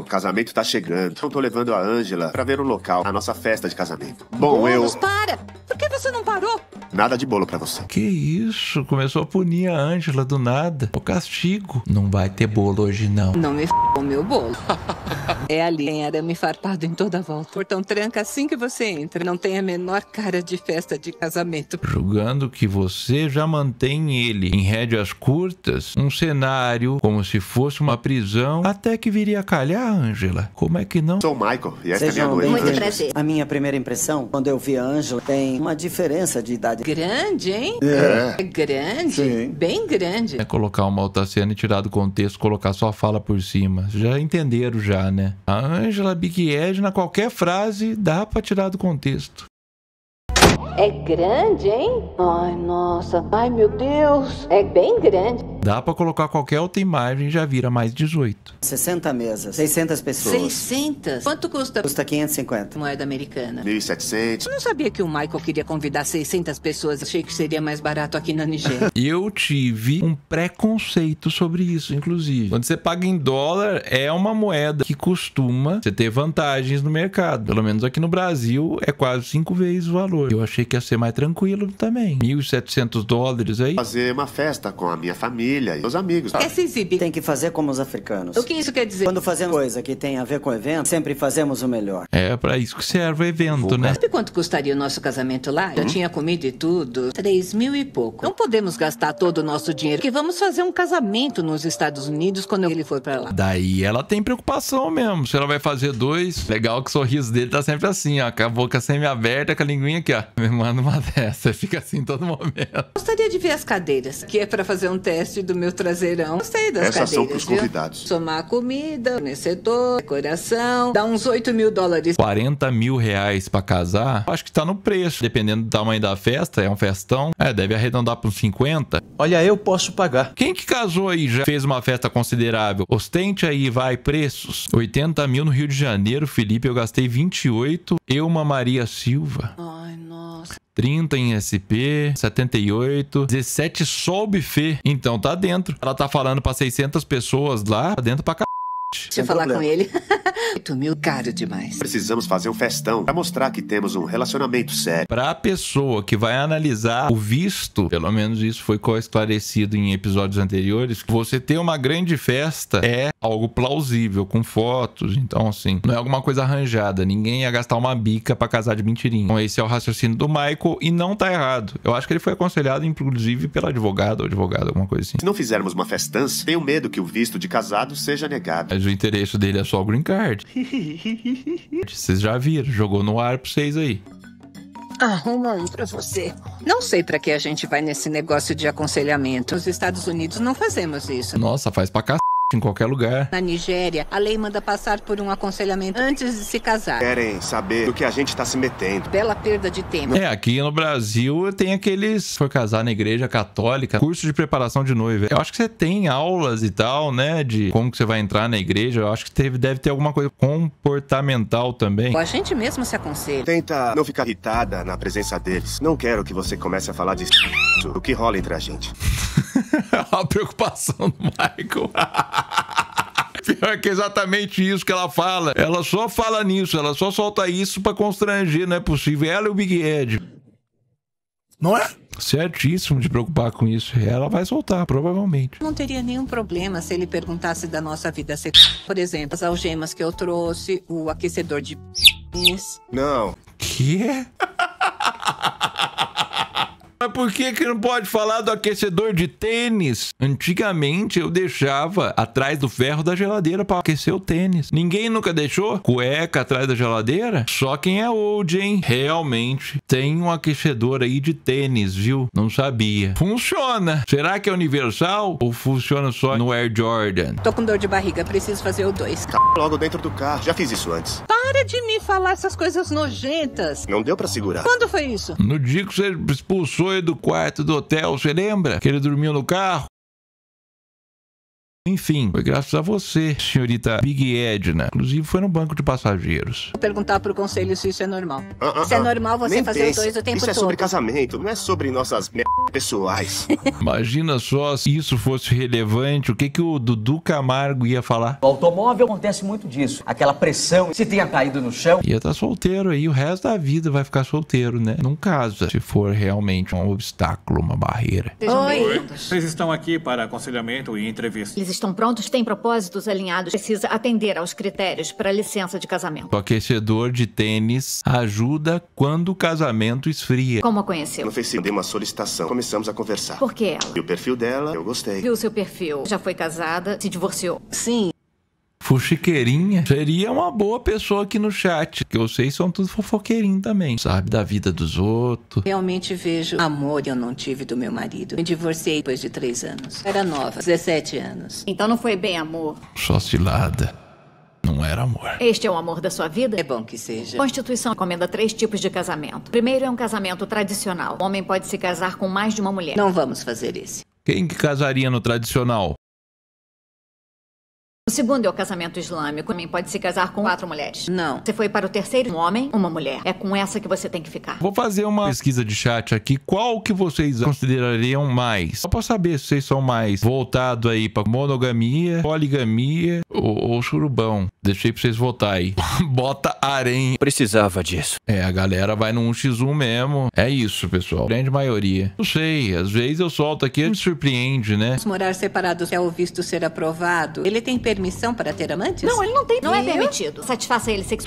O casamento tá chegando. Então tô levando a Ângela para ver o local, a nossa festa de casamento. Bom, Bolos, eu. Mas para! Por que você não parou? Nada de bolo para você. Que isso? Começou a punir a Ângela do nada. O castigo. Não vai ter bolo hoje, não. Não me f... o meu bolo. É ali, em arame farpado em toda volta. Portão tranca assim que você entra. Não tem a menor cara de festa de casamento. Julgando que você já mantém ele em rédeas curtas, um cenário como se fosse uma prisão, até que viria a calhar, Ângela. Como é que não? Sou Michael e essa é Sejam é minha noiva. Muito prazer. A minha primeira impressão, quando eu vi a Ângela, tem uma diferença de idade. Grande, hein? É. é grande? Sim. Bem grande. É colocar uma cena e tirar do contexto, colocar só fala por cima. Já entenderam já, né? A Angela Edna, qualquer frase, dá para tirar do contexto. É grande, hein? Ai, nossa. Ai, meu Deus. É bem grande. Dá para colocar qualquer outra imagem já vira mais 18. 60 mesas, 600 pessoas. 600? Quanto custa? Custa 550. Moeda americana. 1.700. Eu não sabia que o Michael queria convidar 600 pessoas. Achei que seria mais barato aqui na Nigéria. Eu tive um preconceito sobre isso, inclusive. Quando você paga em dólar, é uma moeda que costuma você ter vantagens no mercado. Pelo menos aqui no Brasil, é quase cinco vezes o valor. Eu achei que ia ser mais tranquilo também. 1.700 dólares aí. Fazer uma festa com a minha família família e os amigos. Sabe? Quer se Tem que fazer como os africanos. O que isso quer dizer? Quando fazemos coisa que tem a ver com evento, sempre fazemos o melhor. É para isso que serve o evento, Pouca. né? Sabe quanto custaria o nosso casamento lá? Hum? Eu tinha comido e tudo. Três mil e pouco. Não podemos gastar todo o nosso dinheiro, que vamos fazer um casamento nos Estados Unidos quando ele for para lá. Daí ela tem preocupação mesmo. Se ela vai fazer dois, legal que o sorriso dele tá sempre assim, ó. Com a boca semi-aberta, com a linguinha aqui, ó. Me manda uma dessa. Fica assim todo momento. Gostaria de ver as cadeiras, que é para fazer um teste parte do meu traseirão. Gostei das Essas cadeiras, são para os convidados. Somar comida, fornecedor, decoração, dá uns 8 mil dólares. 40 mil reais para casar, acho que tá no preço. Dependendo do tamanho da festa, é um festão. É, deve arredondar para uns 50. Olha, eu posso pagar. Quem que casou aí já fez uma festa considerável? Ostente aí, vai, preços. 80 mil no Rio de Janeiro, Felipe, eu gastei 28. Eu, uma Maria Silva. Oh. 30 em SP, 78, 17 só o buffet. Então tá dentro. Ela tá falando pra 600 pessoas lá, tá dentro pra caralho. Deixa eu falar problema. com ele. 8 mil, caro demais. Precisamos fazer um festão pra mostrar que temos um relacionamento sério. Pra pessoa que vai analisar o visto, pelo menos isso foi esclarecido em episódios anteriores, você ter uma grande festa é algo plausível, com fotos. Então, assim, não é alguma coisa arranjada. Ninguém ia gastar uma bica pra casar de mentirinha. Então, esse é o raciocínio do Michael e não tá errado. Eu acho que ele foi aconselhado, inclusive, pela advogada ou advogado, alguma coisa assim. Se não fizermos uma festança, tenho medo que o visto de casado seja negado mas o interesse dele é só o green card. vocês já viram, jogou no ar pra vocês aí. Arruma um pra você. Não sei para que a gente vai nesse negócio de aconselhamento. Nos Estados Unidos não fazemos isso. Nossa, faz pra cá em qualquer lugar. Na Nigéria, a lei manda passar por um aconselhamento antes de se casar. Querem saber do que a gente está se metendo. Bela perda de tempo. É, aqui no Brasil tem aqueles. Foi casar na igreja católica, curso de preparação de noiva. Eu acho que você tem aulas e tal, né? De como que você vai entrar na igreja. Eu acho que teve, deve ter alguma coisa comportamental também. A gente mesmo se aconselha. Tenta não ficar irritada na presença deles. Não quero que você comece a falar de... o que rola entre a gente. É a preocupação do Michael. Pior que é exatamente isso que ela fala. Ela só fala nisso, ela só solta isso para constranger, não é possível. Ela e o Big Ed. Não é? certíssimo de preocupar com isso. Ela vai soltar, provavelmente. Não teria nenhum problema se ele perguntasse da nossa vida sexual. Por exemplo, as algemas que eu trouxe, o aquecedor de. Não. Que? Mas por que que não pode falar do aquecedor de tênis? Antigamente eu deixava atrás do ferro da geladeira para aquecer o tênis. Ninguém nunca deixou cueca atrás da geladeira? Só quem é old, hein? Realmente tem um aquecedor aí de tênis, viu? Não sabia. Funciona. Será que é universal ou funciona só no Air Jordan? Tô com dor de barriga, preciso fazer o 2. Logo dentro do carro. Já fiz isso antes. Para de me falar essas coisas nojentas. Não deu para segurar. Quando foi isso? No dia que você expulsou foi do quarto do hotel, você lembra? Que ele dormiu no carro? Enfim, foi graças a você, senhorita Big Edna. Inclusive, foi no banco de passageiros. Vou perguntar pro conselho se isso é normal. Uh, uh, se é ah. normal você Nem fazer pense. os dois o tempo isso todo. Isso é sobre casamento, não é sobre nossas merdas pessoais. Imagina só se isso fosse relevante, o que, que o Dudu Camargo ia falar? O automóvel acontece muito disso. Aquela pressão, se tenha caído no chão. Ia estar tá solteiro aí, o resto da vida vai ficar solteiro, né? Não casa, se for realmente um obstáculo, uma barreira. Oi. Oi. Vocês estão aqui para aconselhamento e entrevista. Eles estão prontos, têm propósitos alinhados, precisa atender aos critérios para licença de casamento. O aquecedor de tênis ajuda quando o casamento esfria. Como a conheceu? No Facebook dei uma solicitação, começamos a conversar. Por que ela? E o perfil dela, eu gostei. Viu seu perfil, já foi casada, se divorciou. Sim fuxiqueirinha, seria uma boa pessoa aqui no chat. Que eu sei são tudo fofoqueirinho também, sabe? Da vida dos outros. Realmente vejo amor eu não tive do meu marido. Me divorciei depois de três anos. Era nova, 17 anos. Então não foi bem amor. Só cilada. Não era amor. Este é o amor da sua vida? É bom que seja. Constituição recomenda três tipos de casamento. Primeiro é um casamento tradicional. O homem pode se casar com mais de uma mulher. Não vamos fazer esse. Quem que casaria no tradicional? O segundo é o casamento islâmico. O homem pode se casar com quatro mulheres. Não. Você foi para o terceiro, um homem, uma mulher. É com essa que você tem que ficar. Vou fazer uma pesquisa de chat aqui. Qual que vocês considerariam mais? Só pra saber se vocês são mais voltado aí pra monogamia, poligamia ou, ou surubão. Deixei pra vocês votar aí. Bota harém. Precisava disso. É, a galera vai no 1x1 mesmo. É isso, pessoal. Grande maioria. Não sei, às vezes eu solto aqui, me surpreende, né? Morar separados é o visto ser aprovado. Ele tem permissão permissão para ter amantes? Não, ele não tem. Não é permitido. Satisfaça ele Se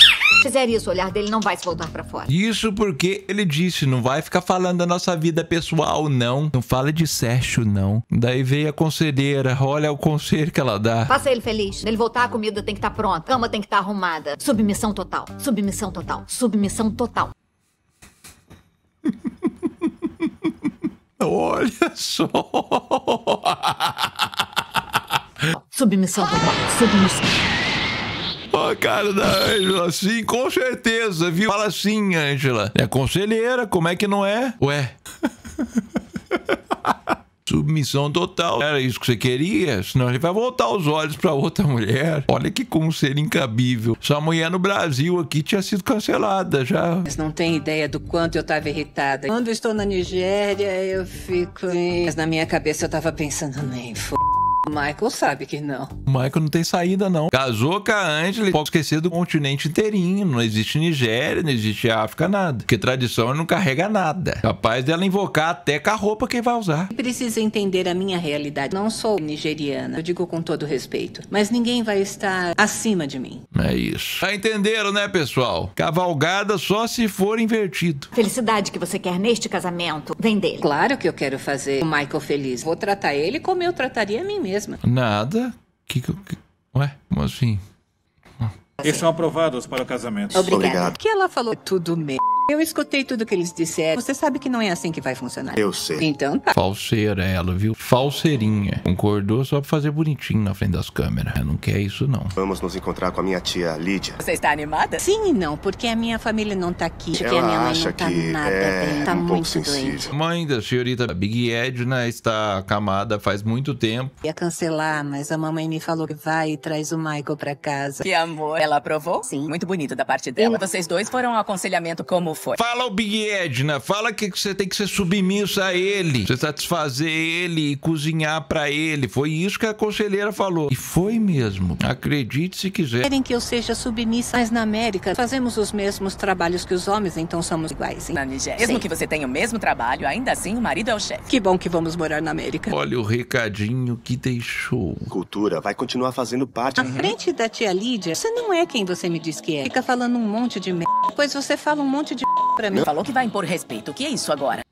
fizer isso, o olhar dele não vai se voltar para fora. Isso porque ele disse, não vai ficar falando da nossa vida pessoal, não. Não fala de sexo, não. Daí veio a conselheira, olha o conselho que ela dá. Faça ele feliz. Ele voltar, a comida tem que estar tá pronta, a cama tem que estar tá arrumada. Submissão total, submissão total, submissão total. olha só! Submissão total. Submissão. Oh, cara da Ângela, sim, com certeza, viu? Fala sim, Ângela. É conselheira, como é que não é? Ué. Submissão total. Era isso que você queria? Senão ele vai voltar os olhos para outra mulher. Olha que como ser incabível. Sua mulher no Brasil aqui tinha sido cancelada já. Vocês não tem ideia do quanto eu tava irritada. Quando estou na Nigéria, eu fico. Mas na minha cabeça eu tava pensando nem. É, F... Michael sabe que não. Michael não tem saída, não. Casou com a Angela, pode esquecer do continente inteirinho. Não existe Nigéria, não existe África, nada. Porque tradição não carrega nada. Capaz dela invocar até com a roupa que vai usar. Precisa entender a minha realidade. Não sou nigeriana, eu digo com todo respeito. Mas ninguém vai estar acima de mim. É isso. Já entenderam, né, pessoal? Cavalgada só se for invertido. Felicidade que você quer neste casamento vem dele. Claro que eu quero fazer o Michael feliz. Vou tratar ele como eu trataria a mim mesmo mesma. Nada? Que, que, que... Ué, mas eles são aprovados para o casamento. Obrigado. Obrigado. Que ela falou é tudo mesmo. Eu escutei tudo que eles disseram. Você sabe que não é assim que vai funcionar. Eu sei. Então tá. Falseira ela, viu? Falseirinha. Concordou só pra fazer bonitinho na frente das câmeras. Não quer isso, não. Vamos nos encontrar com a minha tia Lídia. Você está animada? Sim e não, porque a minha família não tá aqui. Ela a minha mãe acha não tá que nada é bem. Tá um muito sensível. doente. Mãe da senhorita Big Edna está acamada faz muito tempo. Ia cancelar, mas a mamãe me falou que vai e traz o Michael pra casa. Que amor. Ela aprovou? Sim. Muito bonito da parte dela. Vocês dois foram ao aconselhamento como foi. Fala o Big Edna, fala que você tem que ser submisso a ele, você satisfazer ele e cozinhar para ele. Foi isso que a conselheira falou. E foi mesmo. Acredite se quiser. Querem que eu seja submissa, mas na América fazemos os mesmos trabalhos que os homens, então somos iguais. Hein? Na Nigéria. Mesmo que você tenha o mesmo trabalho, ainda assim o marido é o chefe. Que bom que vamos morar na América. Olha o recadinho que deixou. Cultura vai continuar fazendo parte. À uhum. frente da tia Lídia, você não é quem você me diz que é. Fica falando um monte de merda. Depois você fala um monte de pra mim. Falou que vai impor respeito. O que é isso agora?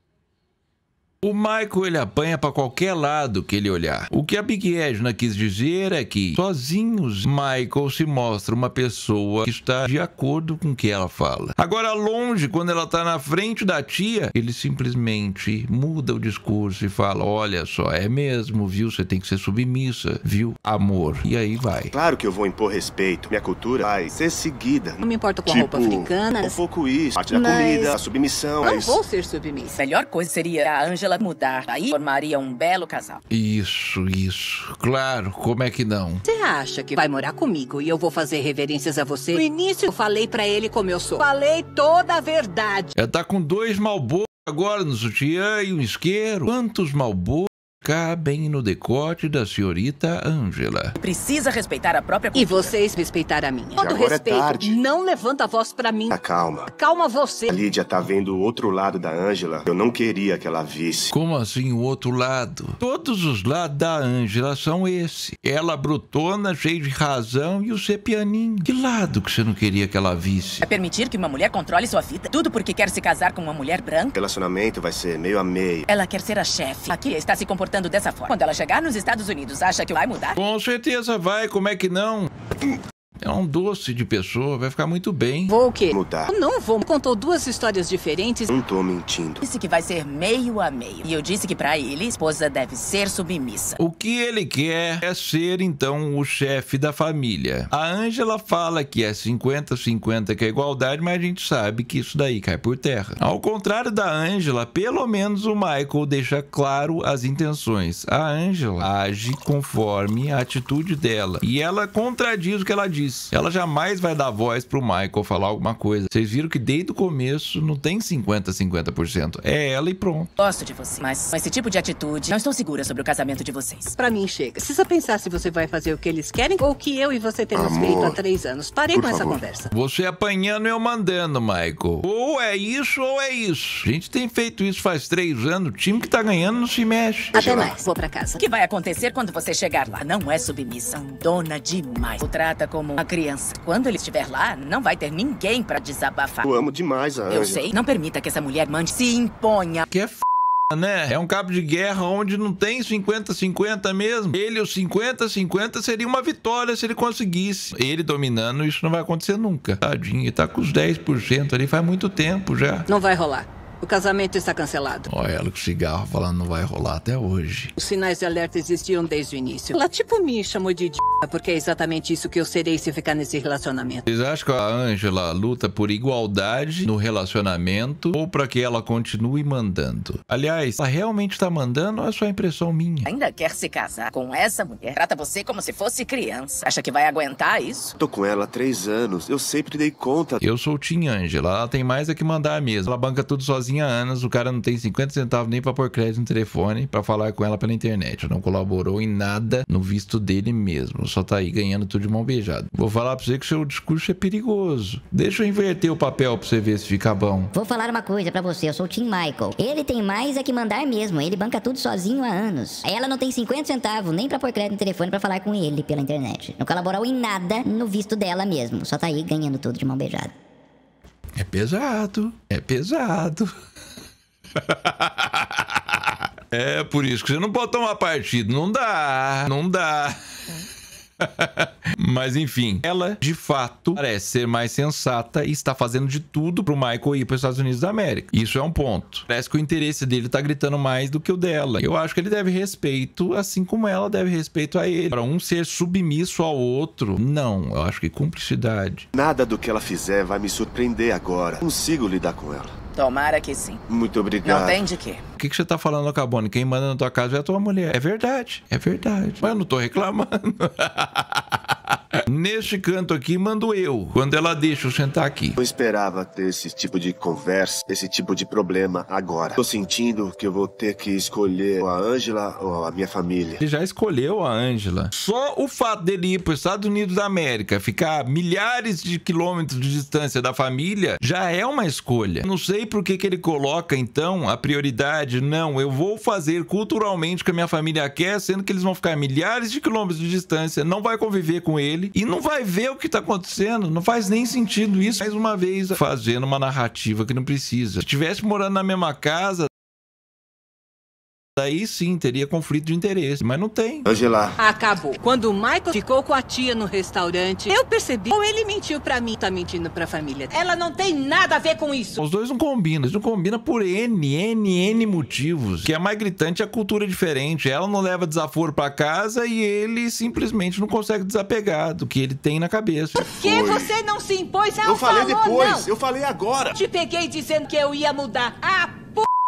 O Michael ele apanha para qualquer lado que ele olhar. O que a Big Edna quis dizer é que, sozinhos, Michael se mostra uma pessoa que está de acordo com o que ela fala. Agora, longe, quando ela está na frente da tia, ele simplesmente muda o discurso e fala: Olha só, é mesmo, viu? Você tem que ser submissa, viu? Amor. E aí vai. Claro que eu vou impor respeito. Minha cultura vai ser seguida. Não me importo com tipo, a roupa tipo, africana. Um pouco isso, parte da mas... comida, a submissão. Não mas... vou ser submissa. A melhor coisa seria a Angela ela mudar. Aí formaria um belo casal. Isso, isso. Claro, como é que não? Você acha que vai morar comigo e eu vou fazer reverências a você? No início eu falei para ele como eu sou. Falei toda a verdade. é tá com dois malbos. Agora no sutiã e um isqueiro. Quantos malbos? cabem no decote da senhorita Ângela. Precisa respeitar a própria cultura. E vocês respeitar a minha. Todo é respeito, é tarde. não levanta a voz para mim. Tá calma. Calma você. A Lídia tá vendo o outro lado da Ângela. Eu não queria que ela visse. Como assim o outro lado? Todos os lados da Ângela são esse. Ela brutona, cheia de razão e o sepianinho. Que lado que você não queria que ela visse? É permitir que uma mulher controle sua vida? Tudo porque quer se casar com uma mulher branca? O relacionamento vai ser meio a meio. Ela quer ser a chefe. Aqui está se comportando comportando dessa forma. Quando ela chegar nos Estados Unidos, acha que vai mudar? Com certeza vai, como é que não? É um doce de pessoa, vai ficar muito bem. Vou o quê? Mudar. não vou. Contou duas histórias diferentes. Não tô mentindo. Disse que vai ser meio a meio. E eu disse que para ele, esposa deve ser submissa. O que ele quer é ser, então, o chefe da família. A Angela fala que é 50-50 que é igualdade, mas a gente sabe que isso daí cai por terra. Ao contrário da Angela, pelo menos o Michael deixa claro as intenções. A Angela age conforme a atitude dela. E ela contradiz o que ela diz. Isso. Ela jamais vai dar voz pro Michael falar alguma coisa. Vocês viram que desde o começo não tem 50, 50%. É ela e pronto. Gosto de você, mas com esse tipo de atitude, não estou segura sobre o casamento de vocês. Para mim, chega. Precisa pensar se você vai fazer o que eles querem ou o que eu e você temos Amor, feito há três anos. Parei com favor. essa conversa. Você apanhando e eu mandando, Michael. Ou é isso ou é isso. A gente tem feito isso faz três anos. O time que tá ganhando não se mexe. Até mais. Vou pra casa. O que vai acontecer quando você chegar lá? Não é submissão. Dona demais. O trata como uma criança. Quando ele estiver lá, não vai ter ninguém para desabafar. Eu amo demais a Eu sei. Não permita que essa mulher mande se imponha. Que é f... Né? É um cabo de guerra onde não tem 50-50 mesmo. Ele, o 50-50 seria uma vitória se ele conseguisse. Ele dominando, isso não vai acontecer nunca. Tadinho, tá com os 10% ali faz muito tempo já. Não vai rolar. O casamento está cancelado. Olha ela com cigarro falando não vai rolar até hoje. Os sinais de alerta existiam desde o início. Ela tipo me chamou de d... porque é exatamente isso que eu serei se ficar nesse relacionamento. Vocês acham que a Angela luta por igualdade no relacionamento ou para que ela continue mandando? Aliás, ela realmente está mandando ou é só impressão minha? Ainda quer se casar com essa mulher? Trata você como se fosse criança. Acha que vai aguentar isso? Tô com ela há três anos. Eu sempre dei conta. Eu sou o Tim Angela. Ela tem mais é que mandar mesmo. Ela banca tudo sozinha sozinha há anos, o cara não tem 50 centavos nem para pôr crédito no telefone para falar com ela pela internet. Não colaborou em nada no visto dele mesmo. Só tá aí ganhando tudo de mão beijada. Vou falar pra você que seu discurso é perigoso. Deixa eu inverter o papel pra você ver se fica bom. Vou falar uma coisa para você, eu sou o Tim Michael. Ele tem mais é que mandar mesmo, ele banca tudo sozinho há anos. Ela não tem 50 centavos nem para pôr crédito no telefone para falar com ele pela internet. Não colaborou em nada no visto dela mesmo. Só tá aí ganhando tudo de mão beijada. É pesado, é pesado. é por isso que você não pode tomar partido. Não dá, não dá. Tá. Mas enfim, ela de fato parece ser mais sensata e está fazendo de tudo pro Michael ir para os Estados Unidos da América. Isso é um ponto. Parece que o interesse dele tá gritando mais do que o dela. Eu acho que ele deve respeito, assim como ela deve respeito a ele. Para um ser submisso ao outro, não. Eu acho que cumplicidade. Nada do que ela fizer vai me surpreender agora. Consigo lidar com ela. Tomara que sim. Muito obrigado. Não tem de quê. O que, que você tá falando, Cabone? Quem manda na tua casa é a tua mulher. É verdade, é verdade. Mas eu não tô reclamando. Neste canto aqui mando eu, quando ela deixa eu sentar aqui. Não esperava ter esse tipo de conversa, esse tipo de problema agora. Tô sentindo que eu vou ter que escolher a Ângela ou a minha família. Ele já escolheu a Ângela. Só o fato dele ir para os Estados Unidos da América, ficar milhares de quilômetros de distância da família, já é uma escolha. Não sei por que, que ele coloca, então, a prioridade. Não, eu vou fazer culturalmente o que a minha família quer, sendo que eles vão ficar milhares de quilômetros de distância, não vai conviver com ele dele e não vai ver o que está acontecendo. Não faz nem sentido isso. Mais uma vez, fazendo uma narrativa que não precisa. Se estivesse morando na mesma casa, Daí sim teria conflito de interesse, mas não tem. Angela. Acabou. Quando o Michael ficou com a tia no restaurante, eu percebi ou ele mentiu para mim, tá mentindo pra família. Ela não tem nada a ver com isso. Os dois não combinam, eles não combinam por N, N, N motivos. O que é mais gritante é a cultura é diferente. Ela não leva desaforo para casa e ele simplesmente não consegue desapegar do que ele tem na cabeça. Por que Foi. você não se impôs? Não eu falei falou, depois, não. eu falei agora. Te peguei dizendo que eu ia mudar. Ah,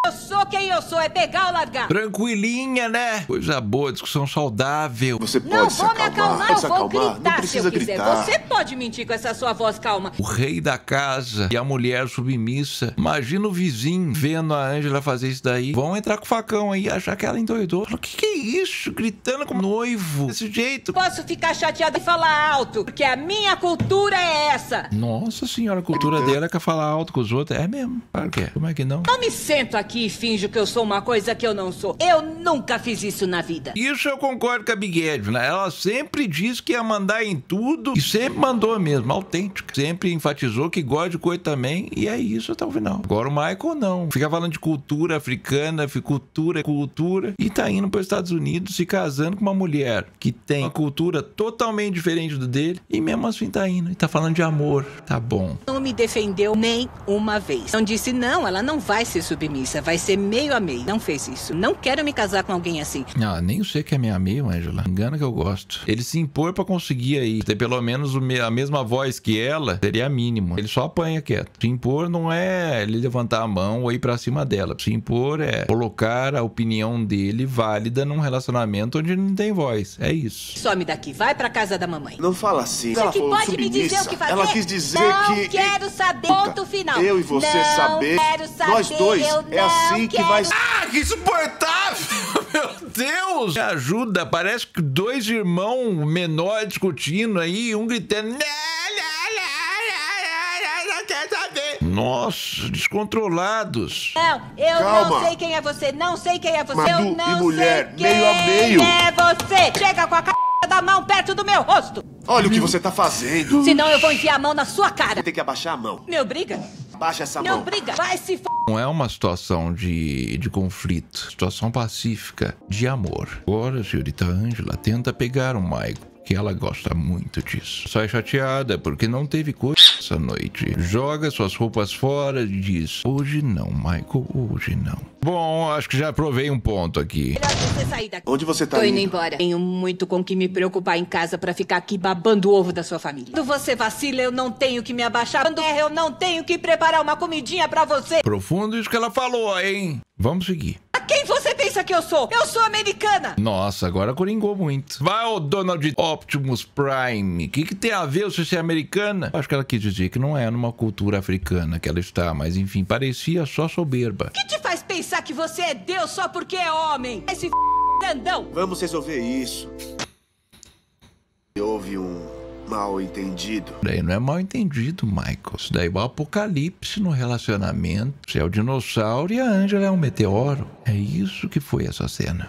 eu sou quem eu sou, é pegar ou largar. Tranquilinha, né? Coisa boa, discussão saudável. Você pode Não vou acalmar, me acalmar, eu vou acalmar. gritar se eu quiser. Gritar. Você pode mentir com essa sua voz calma. O rei da casa e a mulher submissa. Imagina o vizinho vendo a Ângela fazer isso daí. Vão entrar com o facão aí, achar que ela endoidou. O que, que é isso? Gritando como noivo. Desse jeito. Posso ficar chateado e falar alto, porque a minha cultura é essa. Nossa senhora, a cultura então. dela é que é falar alto com os outros. É mesmo. Claro que é. Como é que não? Não me sento aqui aqui e finjo que eu sou uma coisa que eu não sou. Eu nunca fiz isso na vida. Isso eu concordo com a Big Edna. Né? Ela sempre disse que ia mandar em tudo e sempre mandou mesmo, autêntica. Sempre enfatizou que gosta de coisa também e é isso até o final. Agora o Michael não. Fica falando de cultura africana, cultura, cultura e tá indo para os Estados Unidos se casando com uma mulher que tem uma cultura totalmente diferente do dele e mesmo assim tá indo e tá falando de amor. Tá bom. Não me defendeu nem uma vez. Não disse não, ela não vai ser submissa vai ser meio a meio. Não fez isso. Não quero me casar com alguém assim. Ah, nem sei que é meio a meio, Angela. Engana que eu gosto. Ele se impor para conseguir aí ter pelo menos a mesma voz que ela, seria mínimo. Ele só apanha quieto. Se impor não é ele levantar a mão ou ir para cima dela. Se impor é colocar a opinião dele válida num relacionamento onde não tem voz. É isso. Some daqui, vai para casa da mamãe. Não fala assim. Você ela que pode submissa. me dizer o que fazer? Ela quis dizer não que Não quero saber. Ponto final. Eu e você não saber. Quero saber. Nós dois eu é não assim que vai. Ah, que insuportável! Meu Deus! Me ajuda, parece que dois irmãos menores discutindo aí, um gritando. não, né, não né, né, Nossa, descontrolados. Não, eu Calma. não sei quem é você, não sei quem é você, Madu eu não e mulher, sei quem meio a meio. é você. Chega com a c... da mão perto do meu rosto. Olha o que você tá fazendo. Senão eu vou enfiar a mão na sua cara. Tem que abaixar a mão. Me obriga? Abaixa essa mão. Me obriga. Vai se f... Não é uma situação de, de conflito, situação pacífica, de amor. Agora a senhorita Angela tenta pegar o Michael, que ela gosta muito disso. Só é chateada porque não teve coisa essa noite. Joga suas roupas fora e diz: Hoje não, Michael, hoje não. Bom, acho que já provei um ponto aqui. Você Onde você tá Tô indo, indo? embora. Tenho muito com que me preocupar em casa para ficar aqui babando o ovo da sua família. Quando você vacila, eu não tenho que me abaixar. Quando erra, eu não tenho que preparar uma comidinha para você. Profundo isso que ela falou, hein? Vamos seguir. A quem você pensa que eu sou? Eu sou americana. Nossa, agora coringou muito. Vai, ô Donald Optimus Prime. O que, que tem a ver se você é americana? Acho que ela quis dizer que não é numa cultura africana que ela está, mas enfim, parecia só soberba. O que te faz pensar que você é Deus só porque é homem? Esse f... grandão. Vamos resolver isso. Houve um mal entendido. Daí não é mal entendido, Michael. Isso daí é o apocalipse no relacionamento. Você é o dinossauro e a Angela é um meteoro. É isso que foi essa cena.